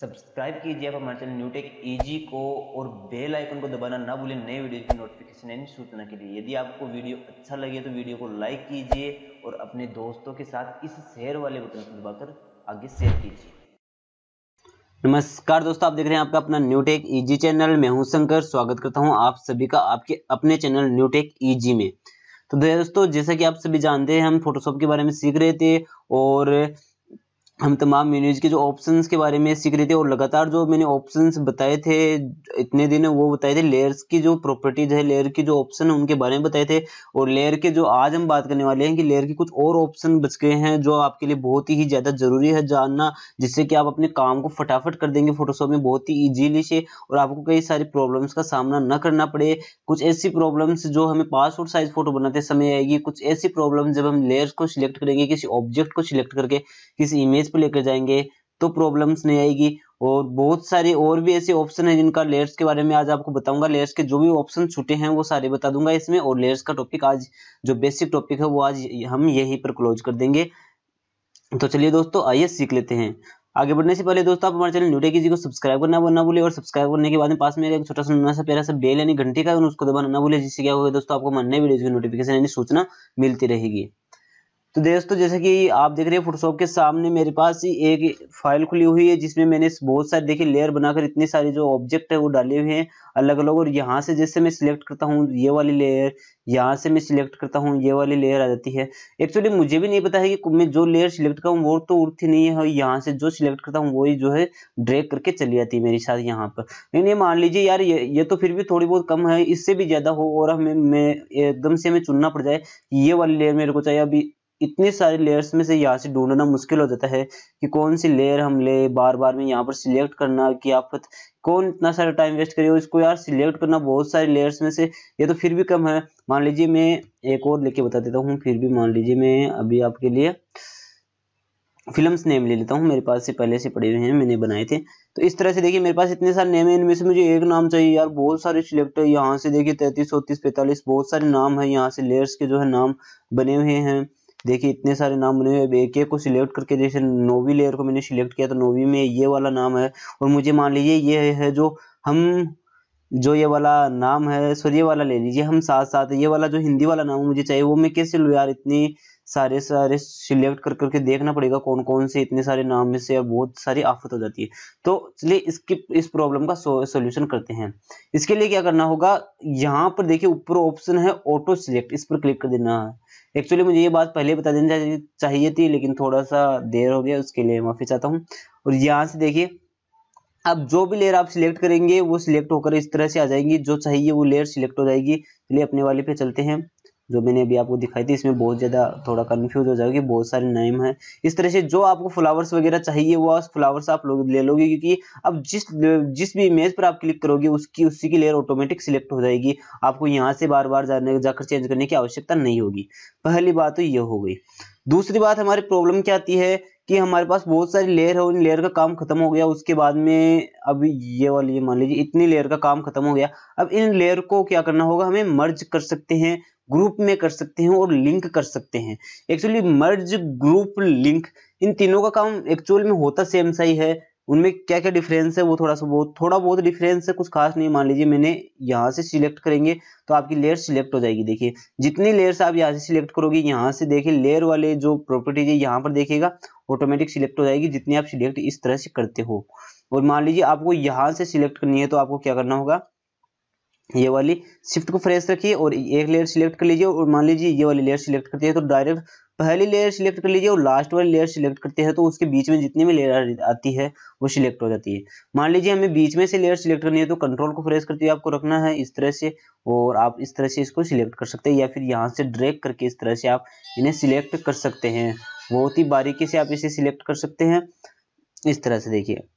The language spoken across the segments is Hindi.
सब्सक्राइब कीजिए आप हमारे चैनल न्यूटेक ईजी को और बेल आइकन को दबाना ना भूलें नए वीडियो की नोटिफिकेशन यानी सूचना के लिए यदि आपको वीडियो अच्छा लगे तो वीडियो को लाइक कीजिए और अपने दोस्तों के साथ इस शेयर वाले बटन को दबाकर आगे शेयर कीजिए नमस्कार दोस्तों आप देख रहे हैं आपका अपना न्यूटेक ईजी चैनल मैं हूं शंकर स्वागत करता हूं आप सभी का आपके अपने चैनल न्यूटेक ईजी में तो दोस्तों जैसा कि आप सभी जानते हैं हम फोटोशॉप के बारे में सीख रहे थे और हम तमाम मेन्यूज के जो ऑप्शंस के बारे में सीख रहे थे और लगातार जो मैंने ऑप्शंस बताए थे इतने दिन वो बताए थे लेयर्स की जो प्रॉपर्टीज है लेयर की जो ऑप्शन है उनके बारे में बताए थे और लेयर के जो आज हम बात करने वाले हैं कि लेयर के कुछ और ऑप्शन बच गए हैं जो आपके लिए बहुत ही ज़्यादा ज़रूरी है जानना जिससे कि आप अपने काम को फटाफट कर देंगे फोटोशॉप में बहुत ही ईजीली से और आपको कई सारी प्रॉब्लम्स का सामना न करना पड़े कुछ ऐसी प्रॉब्लम्स जो हमें पासपोर्ट साइज फोटो बनाते समय आएगी कुछ ऐसी प्रॉब्लम जब हम लेयर्स को सिलेक्ट करेंगे किसी ऑब्जेक्ट को सिलेक्ट करके किसी इमेज पे लेकर जाएंगे तो प्रॉब्लम्स नहीं आएगी और बहुत सारे और भी ऐसे ऑप्शन हैं जिनका लेयर्स के बारे में आज आपको बताऊंगा लेयर्स के जो भी ऑप्शन छूटे हैं वो सारे बता दूंगा इसमें और लेयर्स का टॉपिक आज जो बेसिक टॉपिक है वो आज हम यहीं पर क्लोज कर देंगे तो चलिए दोस्तों आइए सीख लेते हैं आगे बढ़ने से पहले दोस्तों आप हमारे चैनल न्यूटे की को सब्सक्राइब करना ना भूलें और सब्सक्राइब करने के बाद में पास में एक छोटा सा नन्ना सा प्यारा सा बेल यानी घंटी का उसको दबाना ना भूलें जिससे क्या होगा दोस्तों आपको हमारे नए वीडियोज की नोटिफिकेशन यानी सूचना मिलती रहेगी तो दोस्तों जैसे कि आप देख रहे हैं फोटोशॉप के सामने मेरे पास ही एक फाइल खुली हुई है जिसमें मैंने बहुत सारे देखिए लेयर बनाकर इतने सारे जो ऑब्जेक्ट है वो डाले हुए हैं अलग अलग और यहाँ से जैसे मैं सिलेक्ट करता हूँ ये वाली लेयर यहाँ से मैं सिलेक्ट करता हूँ ये वाली लेयर आ जाती है एक्चुअली मुझे भी नहीं पता है कि मैं जो लेयर सिलेक्ट करूँ वो तो उड़ती नहीं है यहाँ से जो सिलेक्ट करता हूँ वही जो है ड्रैग करके चली जाती है मेरे साथ यहाँ पर लेकिन ये मान लीजिए यार ये ये तो फिर भी थोड़ी बहुत कम है इससे भी ज़्यादा हो और हमें मैं एकदम से हमें चुनना पड़ जाए ये वाली लेयर मेरे को चाहिए अभी इतने सारे लेयर्स में से यहाँ से ढूंढना मुश्किल हो जाता है कि कौन सी लेयर हम ले बार बार में यहाँ पर सिलेक्ट करना कि आप कौन इतना सारा टाइम वेस्ट करे इसको यार सिलेक्ट करना बहुत सारे लेयर्स में से ये तो फिर भी कम है मान लीजिए मैं एक और लेके बता देता हूँ फिर भी मान लीजिए मैं अभी आपके लिए फिल्म्स नेम ले लेता हूँ मेरे पास से पहले से पड़े हुए हैं मैंने बनाए थे तो इस तरह से देखिए मेरे पास इतने सारे नेम है इनमें से मुझे एक नाम चाहिए यार बहुत सारे सिलेक्ट है यहाँ से देखिए तैतीस चौतीस पैंतालीस बहुत सारे नाम है यहाँ से लेयर्स के जो है नाम बने हुए हैं देखिए इतने सारे नाम बने हुए एक एक को सिलेक्ट करके जैसे नोवी लेयर को मैंने सिलेक्ट किया तो नोवी में ये वाला नाम है और मुझे मान लीजिए ये है जो हम जो ये वाला नाम है सर ये वाला ले लीजिए हम साथ साथ ये वाला जो हिंदी वाला नाम मुझे चाहिए वो मैं कैसे लूँ यार इतनी सारे सारे सिलेक्ट कर करके देखना पड़ेगा कौन कौन से इतने सारे नाम में से बहुत सारी आफत हो जाती है तो चलिए इसकी इस प्रॉब्लम का सोल्यूशन करते हैं इसके लिए क्या करना होगा यहाँ पर देखिए ऊपर ऑप्शन है ऑटो सिलेक्ट इस पर क्लिक कर देना है एक्चुअली मुझे ये बात पहले बता देनी चाहिए चाहिए थी लेकिन थोड़ा सा देर हो गया उसके लिए माफ़ी चाहता हूँ और यहाँ से देखिए अब जो भी लेयर आप सिलेक्ट करेंगे वो सिलेक्ट होकर इस तरह से आ जाएंगी जो चाहिए वो लेयर सिलेक्ट हो जाएगी चलिए अपने वाले पे चलते हैं जो मैंने अभी आपको दिखाई थी इसमें बहुत ज़्यादा थोड़ा कन्फ्यूज हो जाएगा कि बहुत सारे नेम हैं इस तरह से जो आपको फ्लावर्स वगैरह चाहिए वो फ्लावर्स आप लोग ले लोगे क्योंकि अब जिस जिस भी इमेज पर आप क्लिक करोगे उसकी उसी की लेयर ऑटोमेटिक सिलेक्ट हो जाएगी आपको यहाँ से बार बार जाने जाकर चेंज करने की आवश्यकता नहीं होगी पहली बात तो यह हो गई दूसरी बात हमारी प्रॉब्लम क्या आती है कि हमारे पास बहुत सारी लेयर है उन लेयर का काम खत्म हो गया उसके बाद में अब ये वाली मान लीजिए इतनी लेयर का काम खत्म हो गया अब इन लेयर को क्या करना होगा हमें मर्ज कर सकते हैं ग्रुप में कर सकते हैं और लिंक कर सकते हैं एक्चुअली मर्ज ग्रुप लिंक इन तीनों का काम एक्चुअल में होता सेम सा ही है उनमें क्या क्या डिफरेंस है वो थोड़ा सा बहुत थोड़ा बहुत डिफरेंस है कुछ खास नहीं मान लीजिए मैंने यहाँ से सिलेक्ट करेंगे तो आपकी लेयर सिलेक्ट हो जाएगी देखिए जितनी लेयर आप यहाँ से सिलेक्ट करोगे यहाँ से देखिए लेयर वाले जो प्रॉपर्टीज है यहाँ पर देखिएगा ऑटोमेटिक सिलेक्ट हो जाएगी जितनी आप सिलेक्ट इस तरह से करते हो और मान लीजिए आपको यहाँ से सिलेक्ट करनी है तो आपको क्या करना होगा ये वाली शिफ्ट को फ्रेश रखिए और एक लेयर सिलेक्ट कर लीजिए और मान लीजिए ये वाली लेयर सिलेक्ट करती है तो डायरेक्ट पहली लेयर सिलेक्ट कर लीजिए और लास्ट वाली लेयर सिलेक्ट करते हैं तो उसके बीच में जितनी भी लेयर आती है वो सिलेक्ट हो जाती है मान लीजिए हमें बीच में से लेयर सिलेक्ट करनी है तो कंट्रोल को फ्रेश करते हुए आपको रखना है इस तरह से और आप इस तरह से इसको सिलेक्ट कर सकते हैं या फिर यहाँ से ड्रैग करके इस तरह से आप इन्हें सिलेक्ट कर सकते हैं बहुत ही बारीकी से आप इसे सिलेक्ट कर सकते हैं इस तरह से देखिए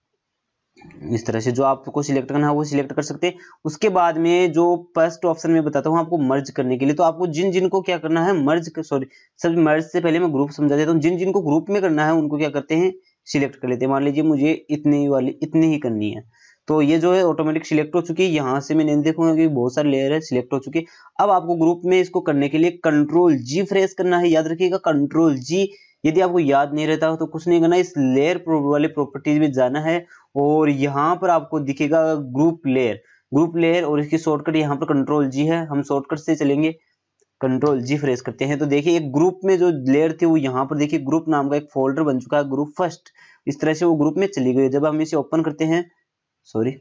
इस तरह से जो आपको सिलेक्ट करना है वो सिलेक्ट कर सकते हैं उसके बाद में जो फर्स्ट ऑप्शन में बताता हूँ आपको मर्ज करने के लिए तो आपको जिन जिन को क्या करना है मर्ज सॉरी सब मर्ज से पहले मैं ग्रुप समझा देता हूँ जिन जिनको ग्रुप में करना है उनको क्या करते हैं सिलेक्ट कर लेते हैं मान लीजिए मुझे इतनी वाली इतनी ही करनी है तो ये जो है ऑटोमेटिक सिलेक्ट हो चुकी है यहाँ से मैंने देखूंगा कि बहुत सारे लेयर है सिलेक्ट हो चुके अब आपको ग्रुप में इसको करने के लिए कंट्रोल जी फ्रेस करना है याद रखिएगा कंट्रोल जी यदि आपको याद नहीं रहता तो कुछ नहीं करना इस लेयर वाले प्रॉपर्टीज में जाना है और यहाँ पर आपको दिखेगा ग्रुप लेयर ग्रुप लेयर और इसकी शॉर्टकट यहाँ पर कंट्रोल जी है हम शॉर्टकट से चलेंगे कंट्रोल जी फ्रेस करते हैं तो देखिए एक ग्रुप में जो लेयर थी वो यहाँ पर देखिए ग्रुप नाम का एक फोल्डर बन चुका है ग्रुप फर्स्ट इस तरह से वो ग्रुप में चली गई जब हम इसे ओपन करते हैं सॉरी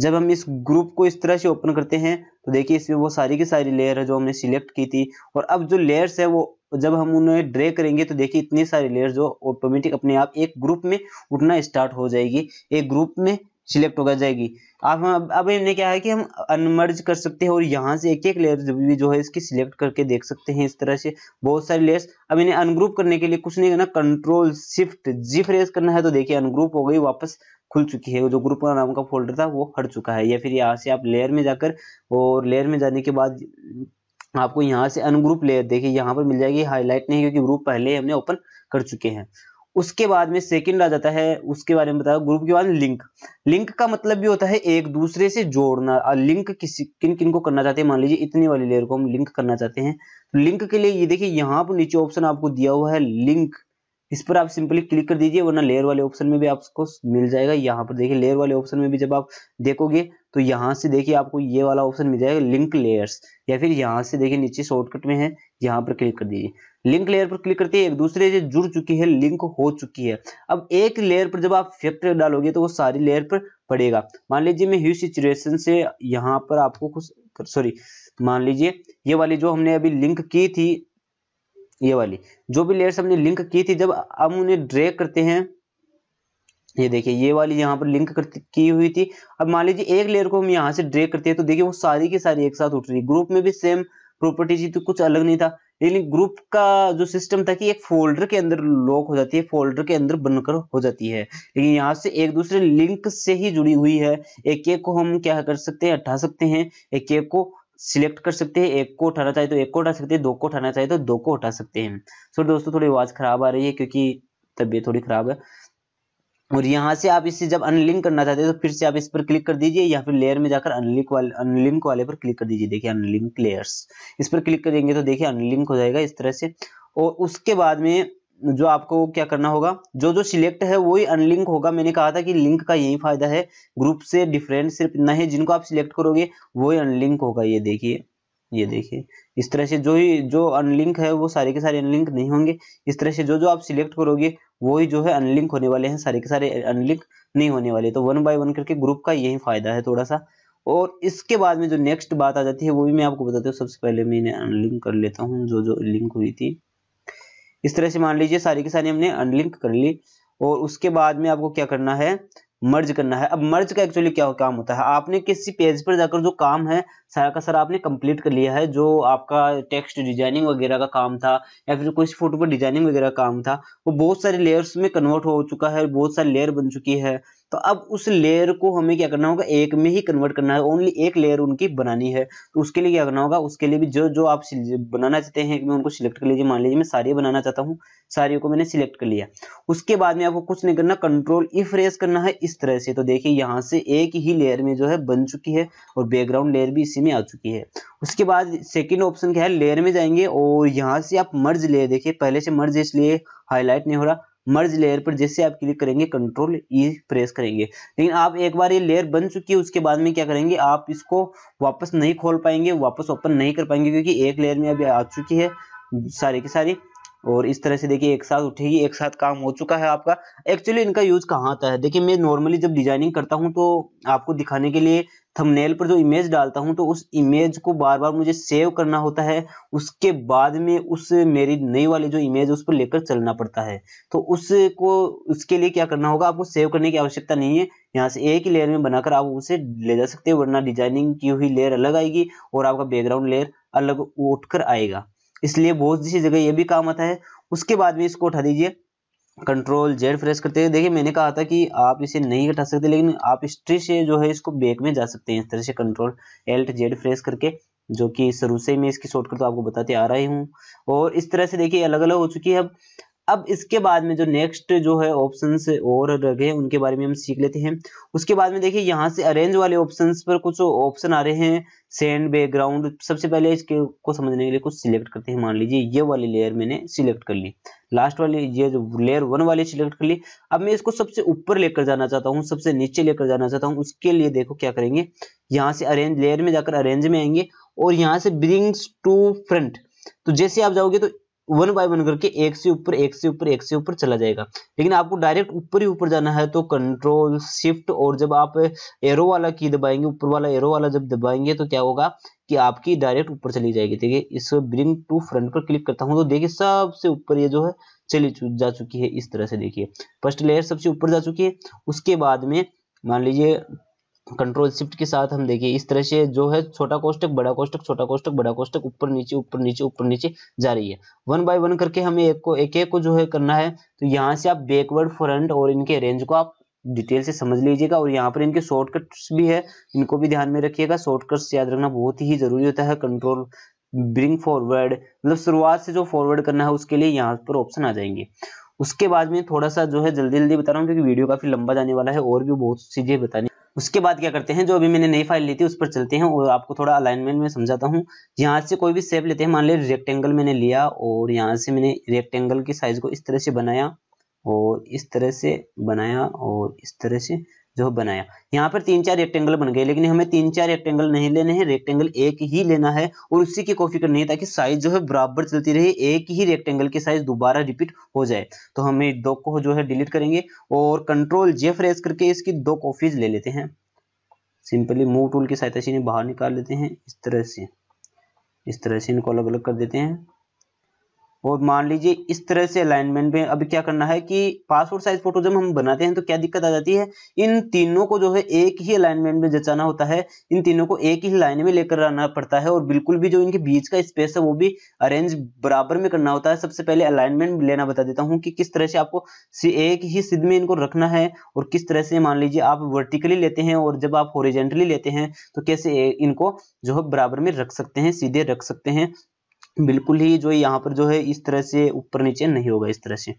जब हम इस ग्रुप को इस तरह से ओपन करते हैं तो देखिए इसमें वो सारी की सारी लेयर है जो हमने सिलेक्ट की थी और अब जो लेयर्स है वो और तो जब हम उन्हें ड्रे करेंगे तो देखिए इतनी सारी लेयर जो ऑटोमेटिक अपने आप एक ग्रुप में उठना स्टार्ट हो जाएगी एक ग्रुप में सिलेक्ट होगा जाएगी आप हम अब इन्हें क्या है कि हम अनमर्ज कर सकते हैं और यहाँ से एक एक लेयर भी जो है इसकी सिलेक्ट करके देख सकते हैं इस तरह से बहुत सारे लेयर्स अब इन्हें अनग्रुप करने के लिए कुछ नहीं करना कंट्रोल शिफ्ट जी फ्रेस करना है तो देखिए अनग्रुप हो गई वापस खुल चुकी है जो ग्रुप का नाम का फोल्डर था वो हट चुका है या फिर यहाँ से आप लेयर में जाकर और लेयर में जाने के बाद आपको यहाँ से अनग्रुप लेयर देखिए यहाँ पर मिल जाएगी हाईलाइट नहीं क्योंकि ग्रुप पहले हमने ओपन कर चुके हैं उसके बाद में सेकंड आ जाता है उसके बारे में बताया ग्रुप के बाद लिंक लिंक का मतलब भी होता है एक दूसरे से जोड़ना और लिंक किसी किन किन को करना चाहते हैं मान लीजिए इतनी वाली लेयर को हम लिंक करना चाहते हैं लिंक तो के लिए ये देखिए यहाँ पर नीचे ऑप्शन आपको दिया हुआ है लिंक इस पर आप सिंपली क्लिक कर दीजिए वरना लेयर वाले ऑप्शन में भी आपको मिल जाएगा यहाँ पर देखिए लेयर वाले ऑप्शन में भी जब आप देखोगे तो यहाँ से देखिए आपको ये वाला ऑप्शन मिल जाएगा लिंक लेयर्स या फिर यहाँ से देखिए नीचे शॉर्टकट में है यहाँ पर क्लिक कर दीजिए लिंक लेयर पर क्लिक करते हैं एक दूसरे से जुड़ चुकी है लिंक हो चुकी है अब एक लेयर पर जब आप फैक्टर डालोगे तो वो सारी लेयर पर पड़ेगा मान लीजिए मैं ह्यू सिचुएशन से यहाँ पर आपको कुछ सॉरी मान लीजिए ये वाली जो हमने अभी लिंक की थी ये वाली जो भी लेयर्स हमने लिंक की थी जब हम उन्हें ड्रैग करते हैं ये देखिए ये वाली यहाँ पर लिंक की हुई थी अब मान लीजिए एक लेयर को हम यहाँ से ड्रैग करते हैं तो देखिए वो सारी की सारी एक साथ उठ रही ग्रुप में भी सेम प्रॉपर्टी थी तो कुछ अलग नहीं था लेकिन ग्रुप का जो सिस्टम था कि एक फोल्डर के अंदर लॉक हो जाती है फोल्डर के अंदर बनकर हो जाती है लेकिन यहाँ से एक दूसरे लिंक से ही जुड़ी हुई है एक एक को हम क्या कर सकते हैं हटा सकते हैं एक एक को सिलेक्ट कर सकते हैं एक को उठाना चाहिए तो एक को उठा सकते हैं दो को उठाना चाहिए तो दो को उठा सकते हैं सॉरी दोस्तों थोड़ी आवाज़ खराब आ रही है क्योंकि तबीयत थोड़ी खराब है और यहाँ से आप इसे जब अनलिंक करना चाहते हैं तो फिर से आप इस पर क्लिक कर दीजिए या फिर लेयर में जाकर अनलिंक वाले अनलिंक वाले पर क्लिक कर दीजिए देखिए अनलिंक लेयर्स इस पर क्लिक करेंगे तो देखिए अनलिंक हो जाएगा इस तरह से और उसके बाद में जो आपको क्या करना होगा जो जो सिलेक्ट है वही अनलिंक होगा मैंने कहा था कि लिंक का यही फायदा है ग्रुप से डिफरेंट सिर्फ इतना है जिनको आप सिलेक्ट करोगे वही अनलिंक होगा ये देखिए ये देखिए इस तरह से जो ही जो अनलिंक है वो सारे के सारे अनलिंक नहीं होंगे इस तरह से जो जो आप सिलेक्ट करोगे वही जो है अनलिंक होने वाले हैं सारे के सारे अनलिंक नहीं होने वाले तो वन बाय वन करके ग्रुप का यही फायदा है थोड़ा सा और इसके बाद में जो नेक्स्ट बात आ जाती है वो भी मैं आपको बताती हूँ सबसे पहले मैंने अनलिंक कर लेता हूँ जो जो लिंक हुई थी इस तरह से मान लीजिए सारी की सारी हमने अनलिंक कर ली और उसके बाद में आपको क्या करना है मर्ज करना है अब मर्ज का एक्चुअली क्या काम होता है आपने किसी पेज पर जाकर जो काम है सारा का सारा आपने कंप्लीट कर लिया है जो आपका टेक्स्ट डिजाइनिंग वगैरह का काम था या फिर कोई फोटो पर डिजाइनिंग वगैरह का काम था वो बहुत सारे लेयर्स में कन्वर्ट हो चुका है बहुत सारी लेयर बन चुकी है तो अब उस लेयर को हमें क्या करना होगा एक में ही कन्वर्ट करना है ओनली एक लेयर उनकी बनानी है तो उसके लिए क्या करना होगा उसके लिए भी जो जो आप बनाना चाहते हैं मैं उनको सिलेक्ट कर लीजिए मान लीजिए मैं सारी बनाना चाहता हूँ सारियों को मैंने सिलेक्ट कर लिया उसके बाद में आपको कुछ नहीं करना कंट्रोल इफ रेस करना है इस तरह से तो देखिए यहाँ से एक ही लेयर में जो है बन चुकी है और बैकग्राउंड लेयर भी इसी में आ चुकी है उसके बाद सेकेंड ऑप्शन क्या है लेयर में जाएंगे और यहाँ से आप मर्ज लेयर देखिए पहले से मर्ज इसलिए हाईलाइट नहीं हो रहा मर्ज लेयर पर जैसे आप क्लिक करेंगे कंट्रोल ई प्रेस करेंगे लेकिन आप एक बार ये लेयर बन चुकी है उसके बाद में क्या करेंगे आप इसको वापस नहीं खोल पाएंगे वापस ओपन नहीं कर पाएंगे क्योंकि एक लेयर में अभी आ चुकी है सारी की सारी और इस तरह से देखिए एक साथ उठेगी एक साथ काम हो चुका है आपका एक्चुअली इनका यूज कहाँ आता है देखिए मैं नॉर्मली जब डिजाइनिंग करता हूँ तो आपको दिखाने के लिए थंबनेल पर जो इमेज डालता हूँ तो उस इमेज को बार बार मुझे सेव करना होता है उसके बाद में उस मेरी नई वाली जो इमेज उस पर लेकर चलना पड़ता है तो उसको उसके लिए क्या करना होगा आपको सेव करने की आवश्यकता नहीं है यहाँ से एक ही लेयर में बनाकर आप उसे ले जा सकते हो वरना डिजाइनिंग की हुई लेयर अलग आएगी और आपका बैकग्राउंड लेयर अलग उठ कर आएगा इसलिए बहुत सी जगह ये भी काम आता है उसके बाद में इसको उठा दीजिए कंट्रोल जेड फ्रेश करते हैं देखिए मैंने कहा था कि आप इसे नहीं हटा सकते लेकिन आप स्ट्री से जो है इसको बैक में जा सकते हैं इस तरह से कंट्रोल एल्ट जेड फ्रेश करके जो कि शुरू से मैं इसकी शॉर्टकट तो आपको बताते आ रही हूँ और इस तरह से देखिए अलग अलग हो चुकी है अब अब इसके बाद में जो नेक्स्ट जो है ऑप्शन और रहे उनके बारे में हम सीख लेते हैं उसके बाद में देखिए यहाँ से अरेंज वाले ऑप्शन पर कुछ ऑप्शन आ रहे हैं सेंड बैकग्राउंड सबसे पहले इसके को समझने के लिए कुछ सिलेक्ट करते हैं मान लीजिए ये वाली लेयर मैंने सिलेक्ट कर ली लास्ट वाली ये जो लेयर वन वाली सिलेक्ट कर ली अब मैं इसको सबसे ऊपर लेकर जाना चाहता हूँ सबसे नीचे लेकर जाना चाहता हूँ उसके लिए देखो क्या करेंगे यहाँ से अरेंज लेयर में जाकर अरेंज में आएंगे और यहाँ से ब्रिंग्स टू फ्रंट तो जैसे आप जाओगे तो वन बाय वन करके एक से ऊपर एक से ऊपर एक से ऊपर चला जाएगा लेकिन आपको डायरेक्ट ऊपर ही ऊपर जाना है तो कंट्रोल शिफ्ट और जब आप एरो वाला की दबाएंगे ऊपर वाला एरो वाला जब दबाएंगे तो क्या होगा कि आपकी डायरेक्ट ऊपर चली जाएगी ठीक है इस ब्रिंग टू फ्रंट पर क्लिक करता हूँ तो देखिए सबसे ऊपर ये जो है चली जा चुकी है इस तरह से देखिए फर्स्ट लेयर सबसे ऊपर जा चुकी है उसके बाद में मान लीजिए कंट्रोल शिफ्ट के साथ हम देखिए इस तरह से जो है छोटा कोष्टक बड़ा कोष्टक छोटा कोष्टक बड़ा कोष्टक ऊपर नीचे ऊपर नीचे ऊपर नीचे जा रही है वन बाय वन करके हमें एक को एक एक को जो है करना है तो यहाँ से आप बैकवर्ड फ्रंट और इनके रेंज को आप डिटेल से समझ लीजिएगा और यहाँ पर इनके शॉर्टकट्स भी है इनको भी ध्यान में रखिएगा शॉर्टकट्स याद रखना बहुत ही जरूरी होता है कंट्रोल ब्रिंग फॉरवर्ड मतलब शुरुआत से जो फॉरवर्ड करना है उसके लिए यहाँ पर ऑप्शन आ जाएंगे उसके बाद में थोड़ा सा जो है जल्दी जल्दी बता रहा हूँ क्योंकि वीडियो काफी लंबा जाने वाला है और भी बहुत चीजें बतानी उसके बाद क्या करते हैं जो अभी मैंने नई फाइल ली थी उस पर चलते हैं और आपको थोड़ा अलाइनमेंट में समझाता हूँ यहाँ से कोई भी सेप लेते हैं मान ले रेक्टेंगल मैंने लिया और यहाँ से मैंने रेक्टेंगल की साइज को इस तरह से बनाया और इस तरह से बनाया और इस तरह से जो बनाया यहाँ पर तीन चार रेक्टेंगल बन गए लेकिन हमें तीन चार रेक्टेंगल नहीं लेने हैं रेक्टेंगल एक ही लेना है और उसी की कॉपी करनी है ताकि साइज जो है बराबर चलती रहे एक ही रेक्टेंगल की साइज दोबारा रिपीट हो जाए तो हम दो को जो है डिलीट करेंगे और कंट्रोल जे फ्रेस करके इसकी दो कॉपीज ले लेते हैं सिंपली मूव टूल की सहायता से इन्हें बाहर निकाल लेते हैं इस तरह से इस तरह से इनको अलग अलग कर देते हैं और मान लीजिए इस तरह से अलाइनमेंट में अभी क्या करना है कि पासपोर्ट साइज फोटो जब हम बनाते हैं तो क्या दिक्कत आ जाती है इन तीनों को जो है एक ही अलाइनमेंट में जचाना होता है इन तीनों को एक ही लाइन में लेकर आना पड़ता है और बिल्कुल भी जो इनके बीच का स्पेस है वो भी अरेंज बराबर में करना होता है सबसे पहले अलाइनमेंट लेना बता देता हूँ कि किस तरह से आपको एक ही सिद्ध में इनको रखना है और किस तरह से मान लीजिए आप वर्टिकली लेते हैं और जब आप ओरिजेंटली लेते हैं तो कैसे इनको जो है बराबर में रख सकते हैं सीधे रख सकते हैं बिल्कुल ही जो यहाँ पर जो है इस तरह से ऊपर नीचे नहीं होगा इस तरह से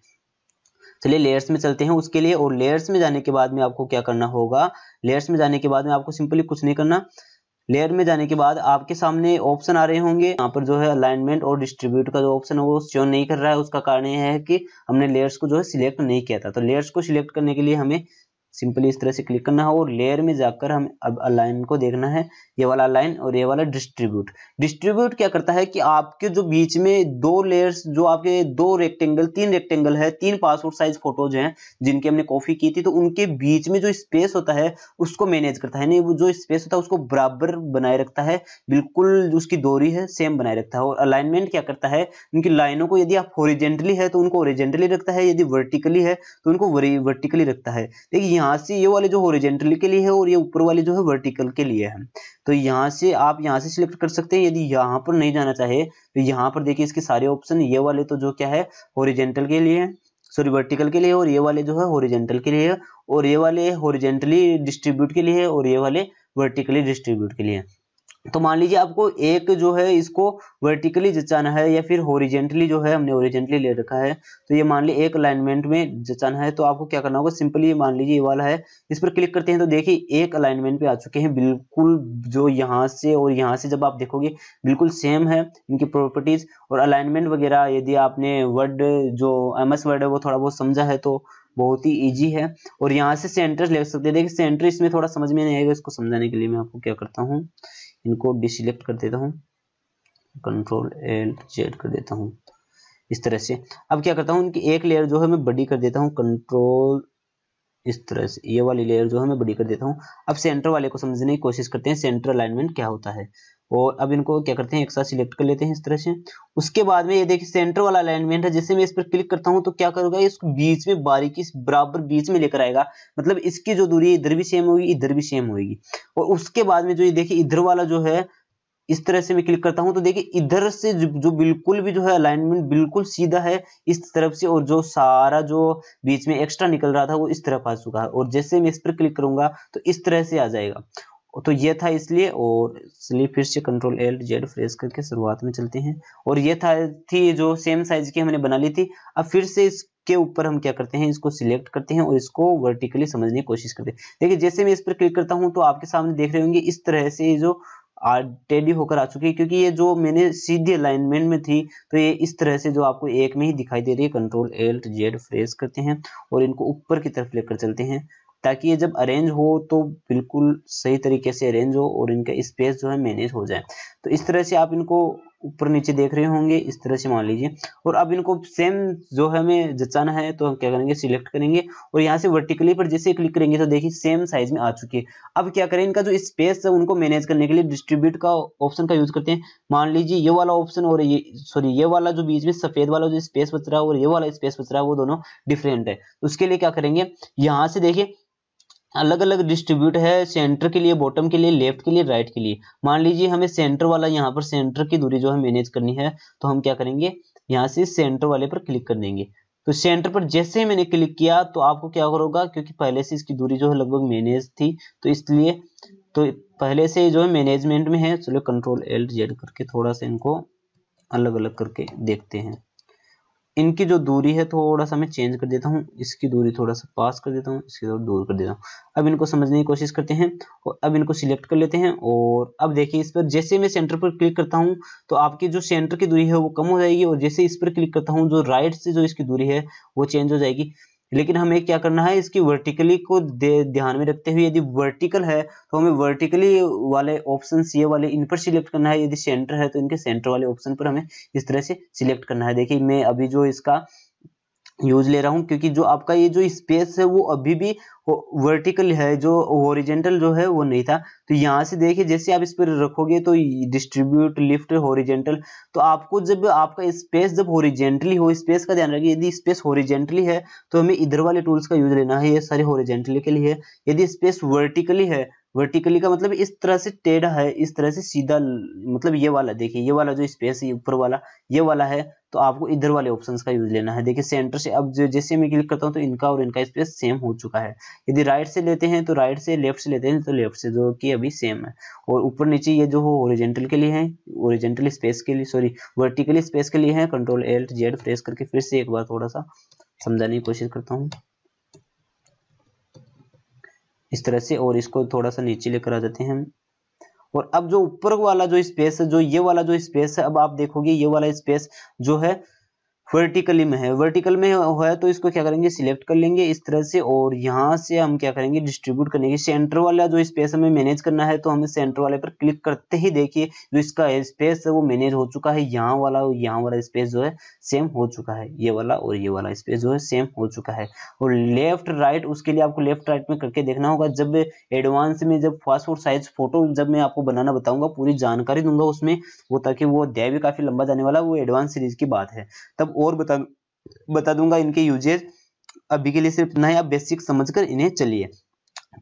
चलिए लेयर्स में चलते हैं उसके लिए और लेयर्स में जाने के बाद में आपको क्या करना होगा लेयर्स में जाने के बाद में आपको सिंपली कुछ नहीं करना लेयर में जाने के बाद आपके सामने ऑप्शन आ रहे होंगे यहाँ पर जो है अलाइनमेंट और डिस्ट्रीब्यूट का जो ऑप्शन है वो चोन नहीं कर रहा है उसका कारण यह है कि हमने लेयर्स को जो है सिलेक्ट नहीं किया था तो लेयर्स को सिलेक्ट करने के लिए हमें सिंपली इस तरह से क्लिक करना है और लेयर में जाकर हम अब अलाइन को देखना है ये वाला अलाइन और ये वाला डिस्ट्रीब्यूट डिस्ट्रीब्यूट क्या करता है कि आपके जो बीच में दो लेयर्स जो आपके दो रेक्टेंगल तीन रेक्टेंगल है तीन पासपोर्ट साइज फोटोज हैं जिनकी हमने कॉपी की थी तो उनके बीच में जो स्पेस होता है उसको मैनेज करता है नहीं जो स्पेस होता है उसको बराबर बनाए रखता है बिल्कुल उसकी दोरी है सेम बनाए रखता है और अलाइनमेंट क्या करता है उनकी लाइनों को यदि आप ओरिजेंटली है तो उनको ओरिजेंटली रखता है यदि वर्टिकली है तो उनको वर्टिकली रखता है देखिए यहाँ यहाँ से ये वाले जो ओरिजेंटली के लिए है और ये ऊपर वाले जो है वर्टिकल के लिए है तो यहाँ से आप यहाँ से सिलेक्ट कर सकते हैं यदि यहाँ पर नहीं जाना चाहे तो यहाँ पर देखिए इसके सारे ऑप्शन ये वाले तो जो क्या है ओरिजेंटल के लिए सॉरी वर्टिकल के लिए और ये वाले जो है ओरिजेंटल के लिए और ये वाले ओरिजेंटली डिस्ट्रीब्यूट के लिए और ये वाले वर्टिकली डिस्ट्रीब्यूट के लिए तो मान लीजिए आपको एक जो है इसको वर्टिकली जचाना है या फिर होरिजेंटली जो है हमने ओरिजेंटली ले रखा है तो ये मान लीजिए एक अलाइनमेंट में जचाना है तो आपको क्या करना होगा सिंपली मान लीजिए ये वाला है इस पर क्लिक करते हैं तो देखिए एक अलाइनमेंट पे आ चुके हैं बिल्कुल जो यहाँ से और यहाँ से जब आप देखोगे बिल्कुल सेम है इनकी प्रॉपर्टीज और अलाइनमेंट वगैरह यदि आपने वर्ड जो एम वर्ड है वो थोड़ा बहुत समझा है तो बहुत ही ईजी है और यहाँ से सेंटर्स ले सकते हैं देखिए सेंटर इसमें थोड़ा समझ में नहीं आएगा इसको समझाने के लिए मैं आपको क्या करता हूँ इनको डिसलेक्ट कर देता हूँ कंट्रोल एंड जेड कर देता हूँ इस तरह से अब क्या करता हूँ इनकी एक लेयर जो है मैं बड़ी कर देता हूँ कंट्रोल इस तरह से ये वाली लेयर जो है मैं बड़ी कर देता हूँ अब सेंटर वाले को समझने की कोशिश करते हैं सेंटर अलाइनमेंट क्या होता है और अब इनको क्या करते हैं एक साथ सिलेक्ट कर लेते हैं इस तरह से उसके बाद में ये देखिए सेंटर वाला अलाइनमेंट है जैसे मैं इस पर क्लिक करता हूँ तो क्या करूंगा इसको बीच में बारीकी बराबर बीच में लेकर आएगा मतलब इसकी जो दूरी इधर भी सेम होगी इधर भी सेम होगी और उसके बाद में जो ये देखिए इधर वाला जो है इस तरह से मैं क्लिक करता हूं तो देखिए इधर से जो, जो बिल्कुल भी जो है अलाइनमेंट बिल्कुल सीधा है इस तरफ से और जो सारा जो बीच में एक्स्ट्रा निकल रहा था वो इस तरफ आ चुका है और जैसे मैं इस पर क्लिक करूंगा तो इस तरह से आ जाएगा तो ये था इसलिए और इसलिए फिर से कंट्रोल एल जेड फ्रेस करके शुरुआत में चलते हैं और ये था थी जो सेम साइज की हमने बना ली थी अब फिर से इस के ऊपर हम क्या करते हैं इसको सिलेक्ट करते हैं और इसको वर्टिकली समझने की कोशिश करते हैं देखिए जैसे मैं इस पर क्लिक करता हूं तो आपके सामने देख रहे होंगे इस तरह से जो टेडी होकर आ चुकी है क्योंकि ये जो मैंने सीधे अलाइनमेंट में थी तो ये इस तरह से जो आपको एक में ही दिखाई दे रही है कंट्रोल एल्ट जेड फ्रेस करते हैं और इनको ऊपर की तरफ लेकर चलते हैं ताकि ये जब अरेंज हो तो बिल्कुल सही तरीके से अरेंज हो और इनका स्पेस जो है मैनेज हो जाए तो इस तरह से आप इनको ऊपर नीचे देख रहे होंगे इस तरह से मान लीजिए और अब इनको सेम जो हमें जचाना है तो हम क्या करेंगे सिलेक्ट करेंगे और यहाँ से वर्टिकली पर जैसे क्लिक करेंगे तो देखिए सेम साइज में आ चुकी है अब क्या करें इनका जो स्पेस है उनको मैनेज करने के लिए डिस्ट्रीब्यूट का ऑप्शन का यूज करते हैं मान लीजिए ये वाला ऑप्शन और ये सॉरी ये वाला जो बीच में सफेद वाला जो स्पेस बच रहा है और ये वाला स्पेस बच रहा है वो दोनों डिफरेंट है तो उसके लिए क्या करेंगे यहाँ से देखिए अलग अलग डिस्ट्रीब्यूट है सेंटर के लिए बॉटम के लिए लेफ्ट के लिए राइट के लिए मान लीजिए हमें सेंटर वाला यहाँ पर सेंटर की दूरी जो है मैनेज करनी है तो हम क्या करेंगे यहाँ से सेंटर वाले पर क्लिक कर देंगे तो सेंटर पर जैसे ही मैंने क्लिक किया तो आपको क्या होगा क्योंकि पहले से इसकी दूरी जो है लगभग मैनेज थी तो इसलिए तो पहले से जो है मैनेजमेंट में है चलो कंट्रोल एल जेड करके थोड़ा सा इनको अलग अलग करके देखते हैं इनकी जो दूरी है थोड़ा सा मैं चेंज कर देता हूँ इसकी दूरी थोड़ा सा पास कर देता हूँ इसकी थोड़ा दूर कर देता हूँ अब इनको समझने की कोशिश करते हैं और अब इनको सिलेक्ट कर लेते हैं और अब देखिए इस पर जैसे मैं सेंटर पर क्लिक करता हूँ तो आपकी जो सेंटर की दूरी है वो कम हो जाएगी और जैसे इस पर क्लिक करता हूँ जो राइट से जो इसकी दूरी है वो चेंज हो जाएगी लेकिन हमें क्या करना है इसकी वर्टिकली को ध्यान में रखते हुए यदि वर्टिकल है तो हमें वर्टिकली वाले ऑप्शन ये वाले इन पर सिलेक्ट करना है यदि सेंटर है तो इनके सेंटर वाले ऑप्शन पर हमें इस तरह से सिलेक्ट करना है देखिए मैं अभी जो इसका यूज ले रहा हूँ क्योंकि जो आपका ये जो स्पेस है वो अभी भी वर्टिकल है जो ओरिजेंटल जो है वो नहीं था तो यहाँ से देखिए जैसे आप इस पर रखोगे तो डिस्ट्रीब्यूट लिफ्ट ओरिजेंटल तो आपको जब आपका स्पेस जब ओरिजेंटली हो स्पेस का ध्यान रखिए यदि स्पेस ओरिजेंटली है तो हमें इधर वाले टूल्स का यूज लेना है ये सारे ओरिजेंटली के लिए यदि स्पेस वर्टिकली है वर्टिकली का मतलब इस तरह से टेढ़ा है इस तरह से सीधा मतलब ये वाला देखिए ये वाला जो स्पेस है ऊपर वाला ये वाला है तो आपको इधर वाले ऑप्शंस का यूज लेना है देखिए सेंटर से अब जैसे मैं क्लिक करता हूँ तो इनका और इनका स्पेस सेम हो चुका है यदि राइट से लेते हैं तो राइट से लेफ्ट से लेते हैं तो लेफ्ट से जो कि अभी सेम है और ऊपर नीचे ये जो हो ओरिजेंटल के लिए है ओरिजेंटल स्पेस के लिए सॉरी वर्टिकली स्पेस के लिए है कंट्रोल एल्ट जेड प्रेस करके फिर से एक बार थोड़ा सा समझाने की कोशिश करता हूँ इस तरह से और इसको थोड़ा सा नीचे लेकर आ जाते हैं और अब जो ऊपर वाला जो स्पेस है जो ये वाला जो स्पेस है अब आप देखोगे ये वाला स्पेस जो है वर्टिकली में है वर्टिकल में है तो इसको क्या करेंगे सिलेक्ट कर लेंगे इस तरह से और यहाँ से हम क्या करेंगे डिस्ट्रीब्यूट करेंगे सेंटर वाला जो स्पेस हमें मैनेज करना है तो हमें सेंटर वाले पर क्लिक करते ही देखिए जो इसका स्पेस है वो मैनेज हो चुका है यहाँ वाला और यहाँ वाला स्पेस जो है सेम हो चुका है ये वाला और ये वाला स्पेस जो है सेम हो चुका है और लेफ्ट राइट उसके लिए आपको लेफ्ट राइट में करके देखना होगा जब एडवांस में जब पासपोर्ट साइज फोटो जब मैं आपको बनाना बताऊंगा पूरी जानकारी दूंगा उसमें वो ताकि वो दया भी काफ़ी लंबा जाने वाला वो एडवांस सीरीज की बात है तब और बता बता दूंगा इनके यूजेज अभी के लिए सिर्फ इतना ही आप बेसिक समझकर इन्हें चलिए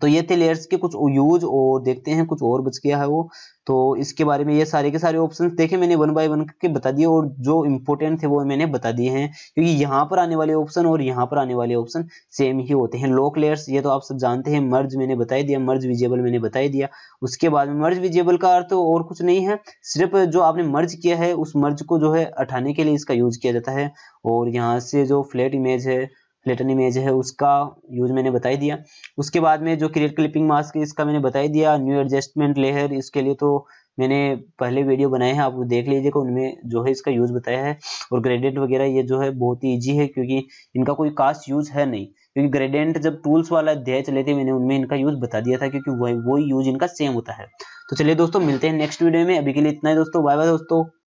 तो ये थे लेयर्स के कुछ यूज और देखते हैं कुछ और बच गया है वो तो इसके बारे में ये सारे के सारे ऑप्शंस देखे मैंने वन बाय वन करके बता दिए और जो इम्पोर्टेंट थे वो मैंने बता दिए हैं क्योंकि यहाँ पर आने वाले ऑप्शन और यहाँ पर आने वाले ऑप्शन सेम ही होते हैं लॉक लेयर्स ये तो आप सब जानते हैं मर्ज मैंने बताई दिया मर्ज विजेबल मैंने बताई दिया उसके बाद में मर्ज विजेबल का अर्थ और कुछ नहीं है सिर्फ जो आपने मर्ज किया है उस मर्ज को जो है हटाने के लिए इसका यूज किया जाता है और यहाँ से जो फ्लैट इमेज है लेटन इमेज है उसका यूज मैंने बताई दिया उसके बाद में जो क्रिएट क्लिपिंग मास्क इसका मैंने बताई दिया न्यू एडजस्टमेंट लेयर इसके लिए तो मैंने पहले वीडियो बनाए हैं आप देख लीजिएगा उनमें जो है इसका यूज़ बताया है और ग्रेडेंट वगैरह ये जो है बहुत ही ईजी है क्योंकि इनका कोई कास्ट यूज़ है नहीं क्योंकि ग्रेडेंट जब टूल्स वाला अध्याय चले थे मैंने उनमें इनका यूज़ बता दिया था क्योंकि वही वही यूज़ इनका सेम होता है तो चलिए दोस्तों मिलते हैं नेक्स्ट वीडियो में अभी के लिए इतना ही दोस्तों बाय बाय दोस्तों